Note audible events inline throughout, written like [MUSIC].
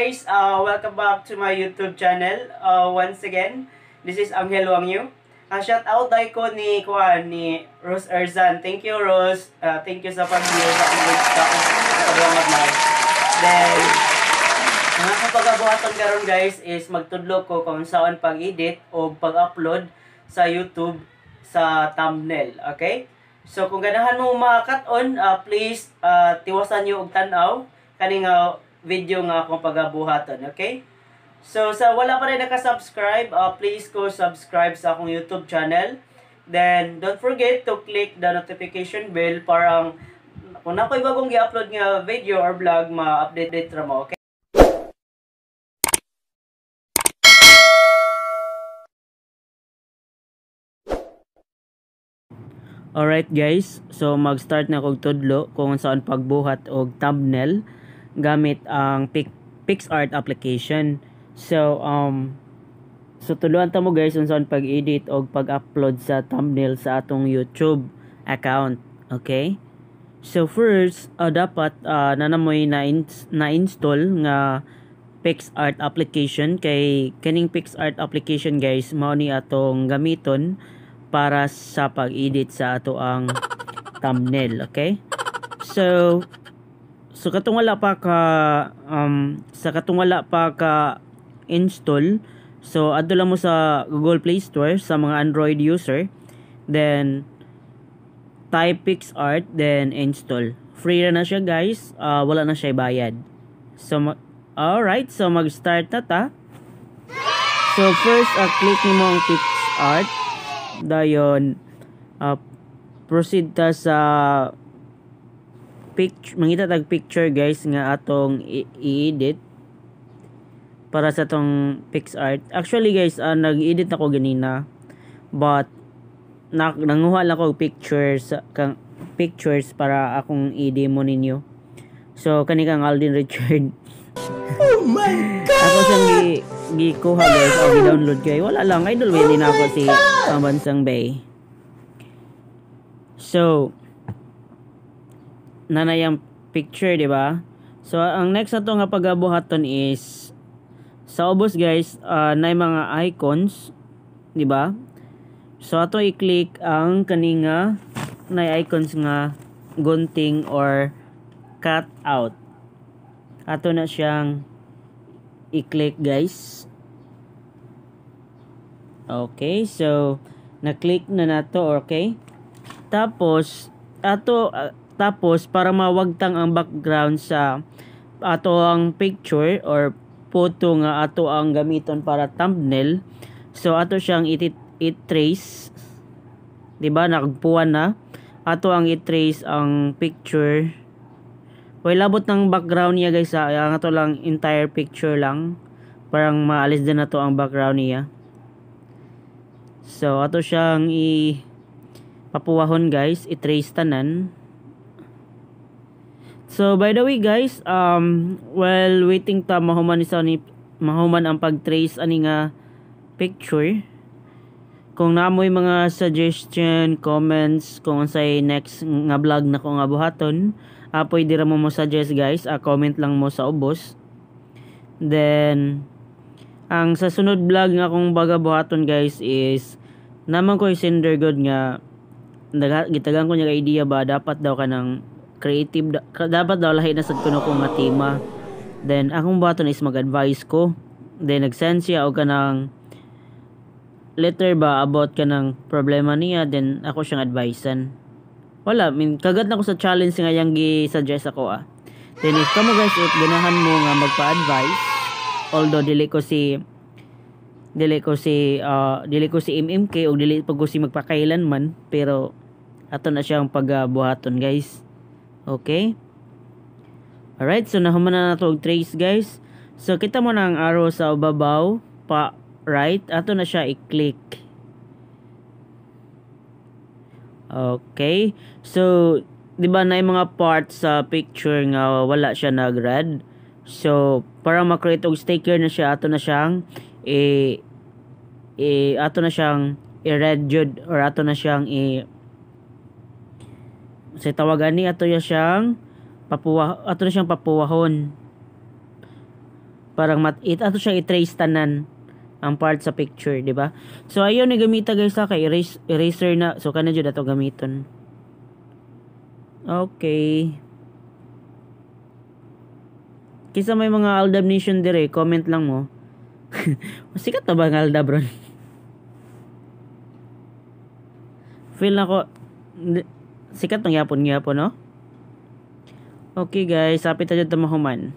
guys! Uh, welcome back to my YouTube channel. Uh, once again, this is Angel Wangyu. Uh, shout out dai ko ni, kuha, ni Rose Erzan. Thank you, Rose. Uh, thank you sa pag-view sa English sa na. Vlog. Then, ang akong pagkabuhatan karon guys is magtudlo ko kung saan pag-edit o pag-upload sa YouTube sa thumbnail. Okay? So, kung ganahan mo cut on, uh, please uh, tiwasan nyo og tanaw kaning uh, video nga akong pagabuhaton, okay? So, sa wala pa rin nakasubscribe, uh, please go subscribe sa akong YouTube channel. Then, don't forget to click the notification bell parang kung ako'y bagong i-upload nga video or vlog, ma-update ra mo, okay? Alright guys, so mag-start na kog tudlo kung saan pagbuhat og thumbnail gamit ang Pic PixArt application. So, um, so tuluan ta mo guys unsan pag-edit o pag-upload sa thumbnail sa atong YouTube account. Okay? So first, uh, dapat uh, nanamoy na na-install nga PixArt application kay kaning PixArt application guys mao ni atong gamiton para sa pag-edit sa ato ang thumbnail, okay? So so katong wala pa ka um, sa katong wala pa ka install so adto lang mo sa Google Play Store sa mga Android user then type PixArt then install free ra na siya guys uh, wala na siya bayad so all right so mag-start na ta so first uh, click nimo ang PixArt dayon uh, proceed ta sa picture mangita tag picture guys nga atong i-edit para sa tong PixArt. Actually guys, uh, nag-edit ako ganina but na, nanguha lang ko pictures kang pictures para akong i-demo ninyo. So kani kang Alden Richard. [LAUGHS] Oh my god. ako sang gi, gikuha guys, o gi-download kay eh, wala lang idol oh win na ako si Pambansang Bay. So, nanay ang picture, di ba? So, ang next na to nga pagabuhaton is sa ubos guys, uh, ah, na mga icons, di ba? So, ato i-click ang kaninga na icons nga gunting or cut out. Ato na siyang i-click guys. Okay, so na-click na nato, okay? Tapos ato ah, tapos, para mawagtang ang background sa ato ang picture or photo nga ato ang gamiton para thumbnail. So, ato siyang i-trace. Diba? Nakagpuan na. Ato ang i-trace ang picture. Well, labot ng background niya guys. Ha? Ah. Ang ato lang entire picture lang. Parang maalis din na to ang background niya. So, ato siyang i papuwahon guys. I-trace tanan. So by the way guys, um while waiting ta mahuman isa ni mahuman ang pagtrace ani nga picture. Kung namoy mga suggestion, comments kung unsay next nga vlog na ko nga buhaton, apoy dira mo mo suggest guys, a comment lang mo sa ubos. Then ang sa sunod vlog nga akong baga buhaton guys is naman ko i-sender good nga gitagan ko niya idea ba dapat daw ka ng creative dapat daw lahi na sad kuno ko nga tema then akong baton is mag-advise ko then nag-send siya og kanang letter ba about ka kanang problema niya then ako siyang advisean wala I mean kagad na ko sa challenge nga yang gi-suggest ako ah then if kamo guys if ganahan mo nga magpa-advise although dili ko si dili ko si uh, dili ko si MMK o dili pag ko si magpakailan man pero ato na siyang pagbuhaton guys Okay? Alright, so nahuman na nato og trace guys. So kita mo na ang arrow sa ubabaw pa right ato na siya i-click. Okay. So, di ba na yung mga parts sa picture nga wala siya nag-red? So, para ma-create og sticker na siya, ato na siyang i e, e, ato na siyang i-red jud or ato na siyang i sa tawagan ni ato ya siyang papuwa ato na siyang papuwahon. Parang mat it ato siyang i-trace tanan ang part sa picture, di ba? So ayo ni gamita guys sa kay erase, eraser na so kana jud ato gamiton. Okay. Kisa may mga Aldab Nation dire, comment lang mo. [LAUGHS] sikat na ba ang Aldab ron? [LAUGHS] Feel na ko, sikat ng yapon nga po, no? Okay guys, sapit tayo dito mahuman.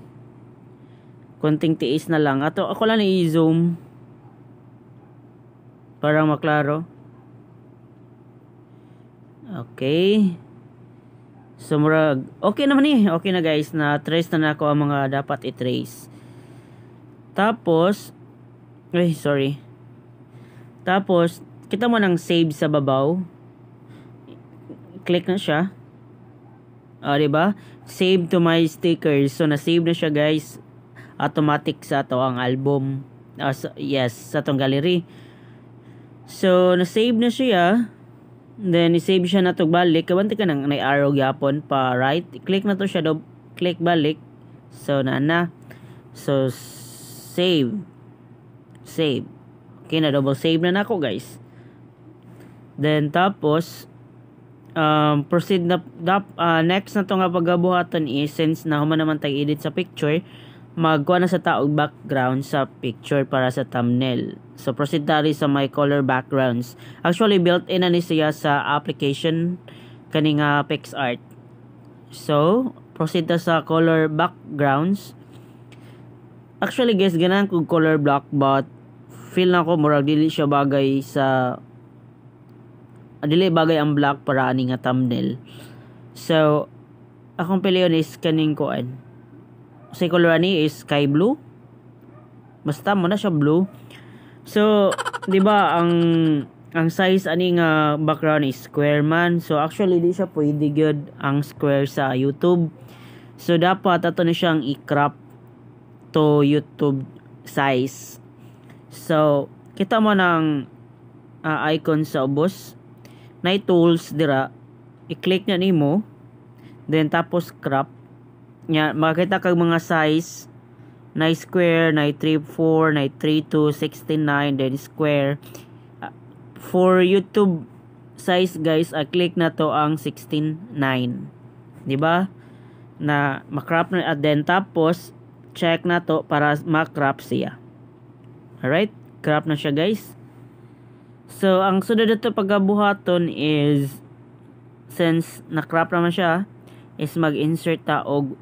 Konting tiis na lang. Ato, ako lang i-zoom. Para maklaro. Okay. Sumurag. Okay naman eh. Okay na guys. Na-trace na na ako ang mga dapat i-trace. Tapos. Ay, sorry. Tapos, kita mo ng save sa babaw click na siya. O, oh, ah, diba? Save to my stickers. So, na-save na siya, guys. Automatic sa to ang album. Uh, ah, so, yes, sa tong gallery. So, na-save na siya. Ah. Then, i-save siya na to balik. Kabanti ka nang na-arrow yapon pa right. Click na to siya do. Click balik. So, na na. So, save. Save. Okay, na double save na na ako, guys. Then, tapos, um, proceed na dap, uh, next na to nga pagabuhaton is since na human naman tag edit sa picture magkuha na sa taog background sa picture para sa thumbnail. So proceed tari sa my color backgrounds. Actually built in na ni siya sa application kani PixArt. So proceed ta sa color backgrounds. Actually guys ganan ko color block but feel na ko murag dili siya bagay sa dili bagay ang black para ani nga thumbnail so akong pilion is kaning kuan sa color ani is sky blue basta mo na siya blue so di ba ang ang size ani nga background is square man so actually di siya pwede gyud ang square sa YouTube so dapat ato na siyang i-crop to YouTube size so kita mo ng uh, ah, icon sa ubos na tools dira i-click na nimo then tapos crop nya makita kag mga size na square na 34 na 32 69 then square ah, for YouTube size guys I ah, click na to ang 169 di ba na makrap na at then tapos check na to para makrap siya alright crop na siya guys So, ang sunod na pagkabuhaton is, since nakrap naman siya, is mag-insert ta og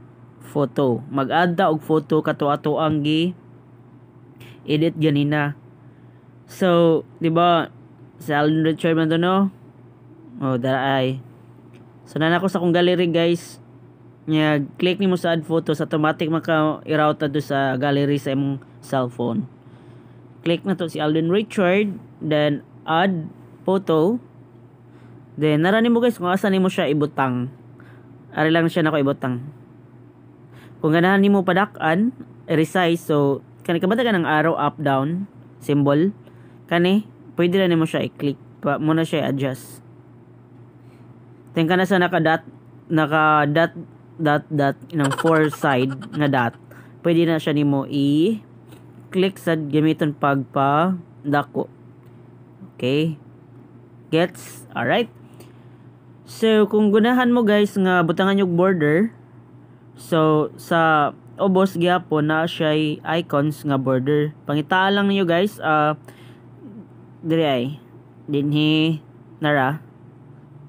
photo. Mag-add ta og photo kato ato ang gi edit ganina. So, di ba, sa Alan Richard man to no? Oh, I. So, nana ko sa kong gallery guys. Nga, click nimo sa add photo sa automatic maka i-route do sa gallery sa imong cellphone. Click na to si Alden Richard. Then, add photo then narani mo guys kung asa nimo siya ibutang ari lang siya nako ibutang kung ganahan nimo padakan resize so kani kabata ka ng arrow up down symbol kani pwede ra nimo siya i-click pa mo na siya adjust then kana sa naka dot naka dot dot dot ng four side nga dot pwede na siya nimo i click sa gamiton pagpa dako Okay? Gets? Alright? So, kung gunahan mo guys nga butangan yung border, so, sa obos gyapo na siya icons nga border. Pangitaan lang niyo guys, uh, diri ay, dinhi, nara.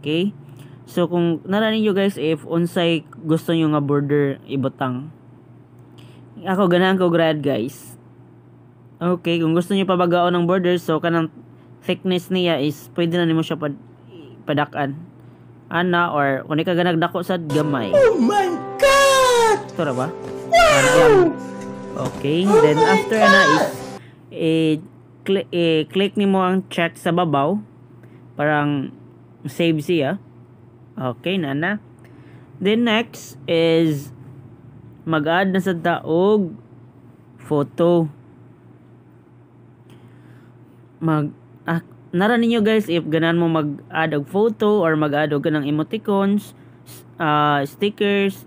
Okay? So, kung nara ninyo guys, if unsay gusto niyo nga border ibutang. Ako, ganahan ko grad guys. Okay, kung gusto niyo pabagao ng border, so kanang thickness niya is pwede na nimo siya pad padakan ana or kun ka ganag dako sa gamay oh my god ito ra ba wow! okay oh then after god! na is eh, cl eh, click nimo ang chat sa babaw parang save siya okay nana then next is mag-add na sa taog photo mag ah, nara ninyo guys if ganan mo mag-add og photo or mag-add og ganang emoticons, uh, stickers,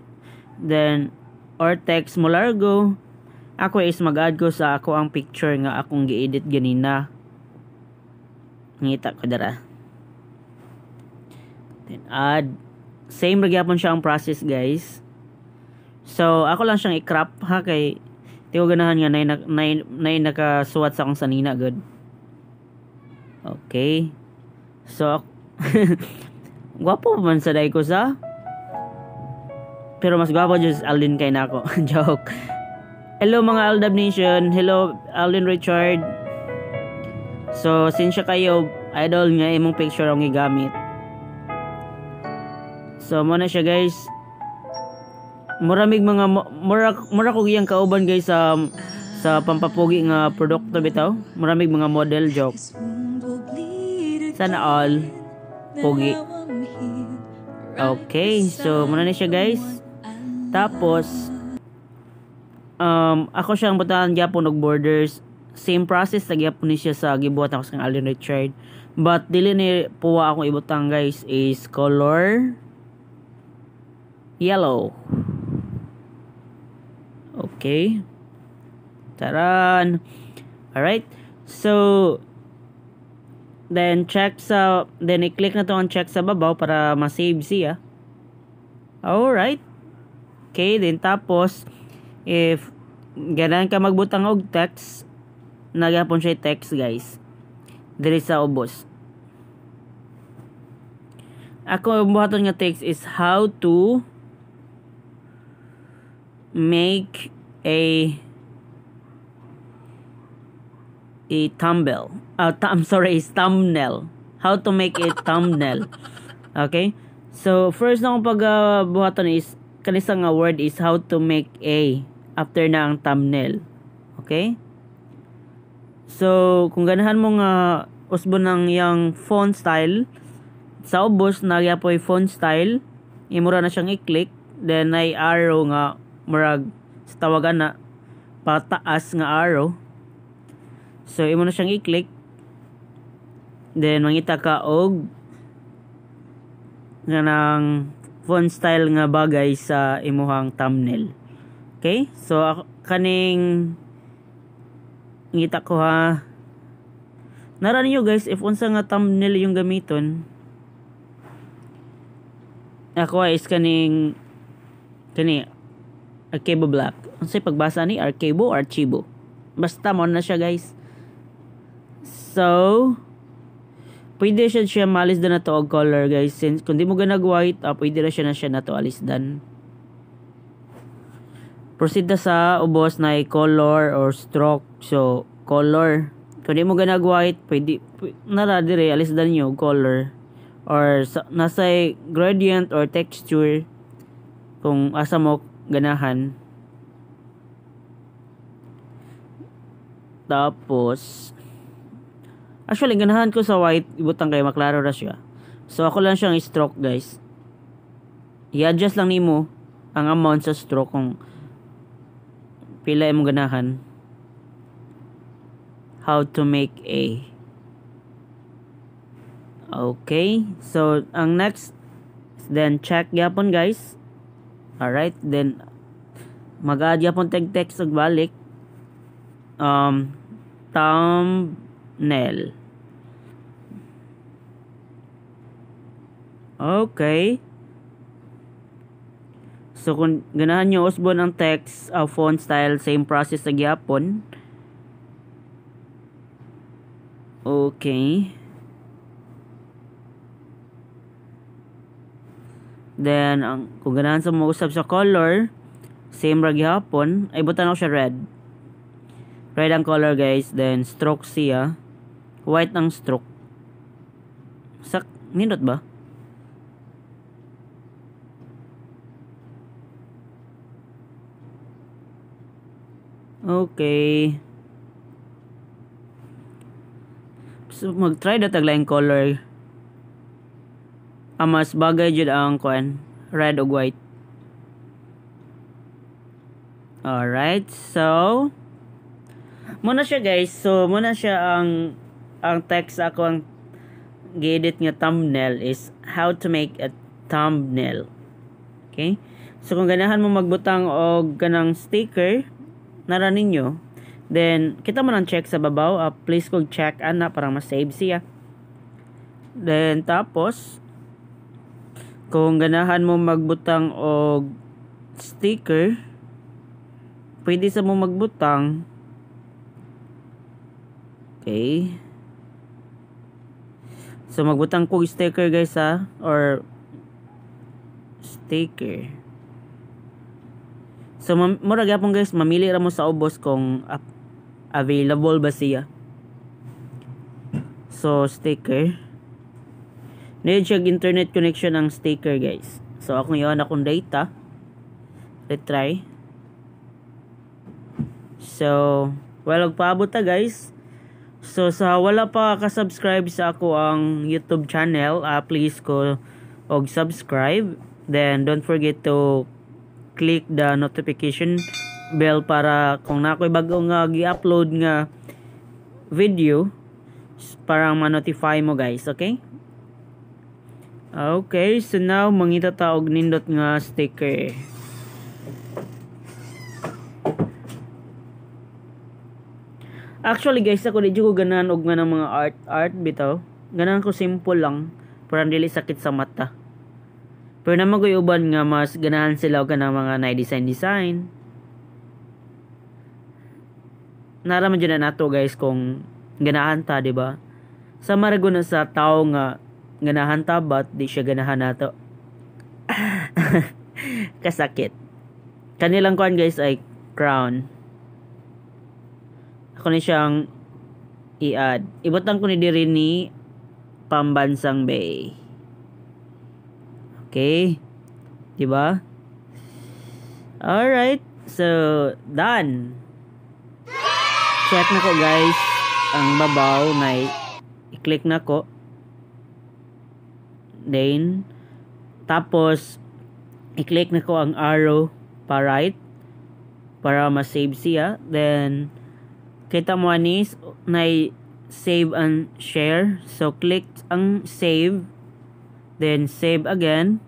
then or text mo largo. Ako is mag-add ko sa ako ang picture nga akong gi-edit ganina. Ngita ko dara. Then add same ra gyapon siya ang process guys. So ako lang siyang i-crop ha kay tiyo ganahan nga nay, nay, nay nakasuwat sa akong sanina good. Okay? So, [LAUGHS] gwapo man sa day ko sa pero mas gwapo just Alden kay nako [LAUGHS] joke hello mga Aldab Nation hello Alden Richard so since siya kayo idol nga imong picture ang gigamit so mo na siya guys muramig mga mura mura ko giyang kauban guys sa sa pampapugi nga produkto bitaw muramig mga model joke sana all. Pogi. Okay. So, muna na siya guys. Tapos, um, ako siyang butahan Japon ng borders. Same process, nagyapon ni niya sa gibuhat ako sa Alden Richard. But, dili ni puwa akong ibutang guys is color yellow. Okay. Taran. Alright. So, Then, check sa, then i-click na to check sa babaw para ma-save siya. Alright. Okay, then tapos, if ganaan ka magbutang og text, nagapon siya text guys. Diri sa ubos. Ako buhaton nga text is how to make a a thumbnail. Uh, th I'm sorry, a thumbnail. How to make a thumbnail. Okay? So, first na akong pagbuhaton is, kanisa nga word is how to make a after na ang thumbnail. Okay? So, kung ganahan mo nga usbo ng yang font style, sa ubos na yapoy font style, imura na siyang i-click, then ay arrow nga murag sa tawagan na pataas nga arrow So imo na siyang i-click. Then mangita ka og nga ng font style nga bagay sa imuhang thumbnail. Okay? So ako, kaning ngita ko ha. Nara niyo guys if unsa nga thumbnail yung gamiton. Ako is kaning kani Archivo Black. Unsay pagbasa ni Archivo Archivo. Basta mo na siya guys. So, pwede siya siya malisdan na to og color guys. Since kung di mo ganag white, uh, pwede na siya na siya na to alisdan. Proceed na sa ubos na color or stroke. So, color. Kung di mo ganag white, pwede, pwede nara dire alisdan nyo color. Or sa, nasa gradient or texture kung asa mo ganahan. Tapos, Actually, ganahan ko sa white, ibutang kay maklaro ra siya. So, ako lang siyang stroke, guys. I-adjust lang nimo ang amount sa stroke kung pila imong ganahan. How to make a Okay. So, ang next then check yapon guys. All right, then mag-add yapon tag text og balik. Um, thumb nail. Okay. So, kung ganahan nyo usbon ang text, uh, font style, same process sa gyapon. Okay. Then, ang, kung ganahan sa mausap sa color, same ra gyapon, ay butan ako siya red. Red ang color guys, then stroke siya white ang stroke sak nindot ba okay so mag-try na taglaing color ang ah, mas bagay jud ang kuan red o white alright so muna siya guys so muna siya ang ang text sa akong gidit nga thumbnail is how to make a thumbnail. Okay? So kung ganahan mo magbutang og ganang sticker nara ninyo, then kita mo nang check sa babaw, uh, please kog check ana para ma-save siya. Then tapos kung ganahan mo magbutang og sticker, pwede sa mo magbutang Okay. So magbutang ko sticker guys ha or sticker. So mura gyapon guys mamili ra mo sa ubos kung uh, available ba siya. So sticker. Need siya internet connection ang sticker guys. So ako ngayon akong data. Retry. So, well, paabot ta guys. So sa wala pa ka-subscribe sa ako ang YouTube channel, uh, please ko og subscribe. Then don't forget to click the notification bell para kung nakoy bago nga gi-upload nga video para ma-notify mo guys, okay? Okay, so now mangita taog nindot nga sticker. Actually guys, ako di ko ganahan og nga ng mga art art bitaw. Ganahan ko simple lang para dili sakit sa mata. Pero naman ko uban nga mas ganahan sila og ng mga na design design. Naraman jud na nato guys kung ganahan ta, di ba? Sa marago na sa tao nga ganahan ta but di siya ganahan nato. [LAUGHS] Kasakit. Kanilang kuan guys ay crown ko ni siyang i-add. Ibutang ko ni diri ni Pambansang Bay. Okay? 'Di ba? All right. So, done. Check na ko guys ang babaw na i-click na ko. Then, tapos, i-click na ko ang arrow pa right para ma-save siya. Then, Kita mo anis na save and share. So click ang save. Then save again.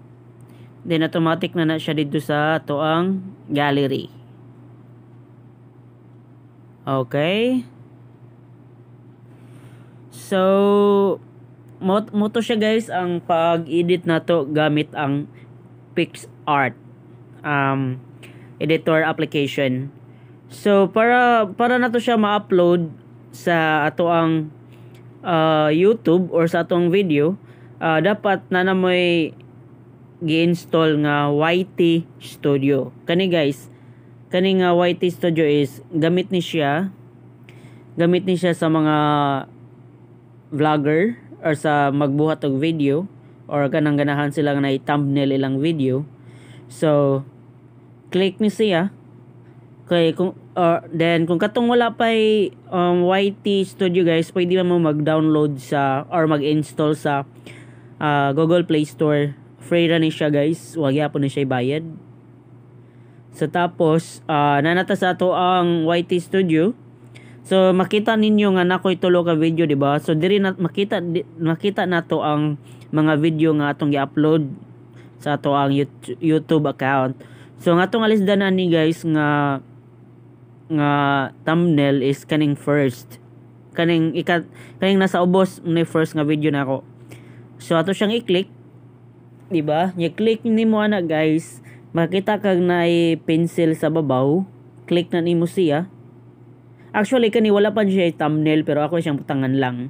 Then automatic na na siya dito sa to gallery. Okay. So mo to siya guys ang pag-edit na to gamit ang PixArt um editor application. So para para na to siya ma-upload sa atoang uh, ah, YouTube or sa atong video, uh, dapat na namoy gi-install nga YT Studio. Kani guys, kani nga YT Studio is gamit ni siya gamit ni siya sa mga vlogger or sa magbuhat og video or kanang ganahan sila nga thumbnail ilang video. So click ni siya Kay kung uh, then kung katong wala pa um, YT Studio guys, pwede man mo mag-download sa or mag-install sa uh, Google Play Store. Free ra ni siya guys, wa gyapon ni siya bayad. So tapos uh, nanata sa ato ang YT Studio. So makita ninyo nga nakoy itulo ka video di ba? So diri na makita di, makita nato ang mga video nga atong gi-upload sa ato ang YouTube account. So nga tong alisdanan ni guys nga nga thumbnail is kaning first kaning ikat kaning nasa ubos ni first nga video nako so ato siyang i-click di ba ni click nimo ana guys makita kag nay pencil sa babaw click na nimo siya actually kani wala pa siya thumbnail pero ako siyang butangan lang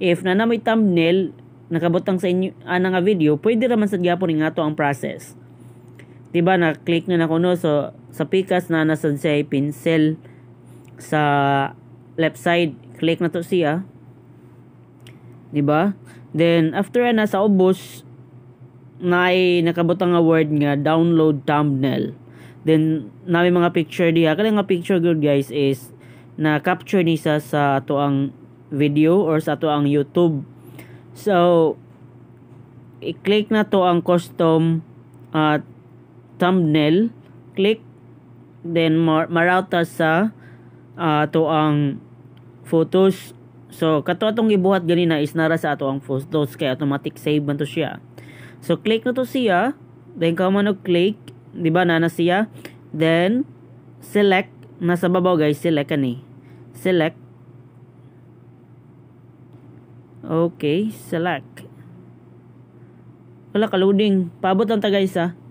if na na may thumbnail nakabutang sa inyo ana nga video pwede ra man sad gyapon ni nga ang process diba na-click na ko no? So, sa pikas na nasa siya pincel sa left side, click na to siya. Diba? Then, after na sa ubos, na ay nakabutang nga word nga download thumbnail. Then, nami mga picture diha. Kali nga picture good guys is na capture ni sa sa ato video or sa ato YouTube. So, i-click na to ang custom at uh, thumbnail click then mar marauta sa uh, ah, ato ang photos so kato atong ibuhat ganina is nara sa ato ang photos kay automatic save man to siya so click na to siya then ka man click di ba na na siya then select nasa babaw guys select ani select okay select wala ka loading paabot lang ta guys ha ah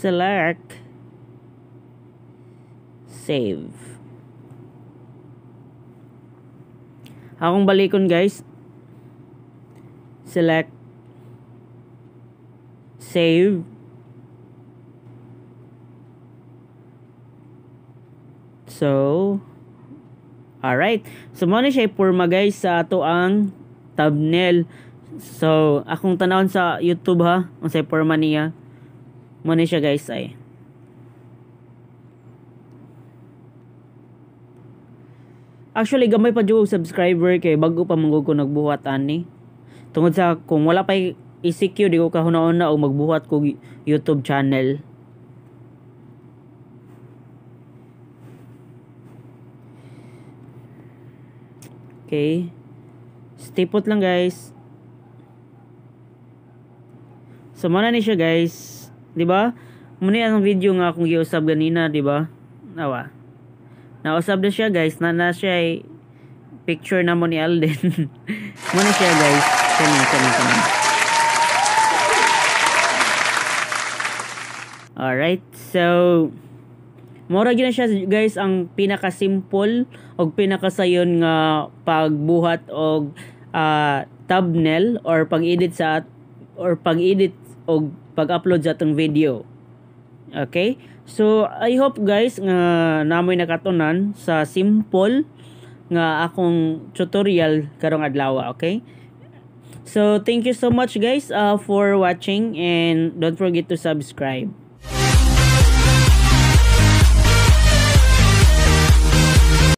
select save akong balikon guys select save so alright so mo na siya forma guys sa ato ang thumbnail so akong tanawon sa youtube ha unsay forma niya Muna siya guys ay. Actually, gamay pa jud subscriber kay bago pa mong ko nagbuhat ani. Tungod sa kung wala pa ICQ di ko kahuna-una og magbuhat ko YouTube channel. Okay. Stay put lang guys. So, muna ni siya guys. 'di ba? Muni ang video nga akong giusab ganina, 'di ba? Nawa. Nausab na siya, guys. Na na siya ay picture na mo ni Alden. [LAUGHS] muna siya, guys. Kani, kani, kani. Alright, so... mura gyud siya guys ang pinaka simple og pinaka sayon nga pagbuhat og uh, ah, thumbnail or pag-edit sa or pag-edit og pag-upload sa atong video. Okay? So, I hope guys nga namoy nakatunan sa simple nga akong tutorial karong adlaw, okay? So, thank you so much guys uh, for watching and don't forget to subscribe.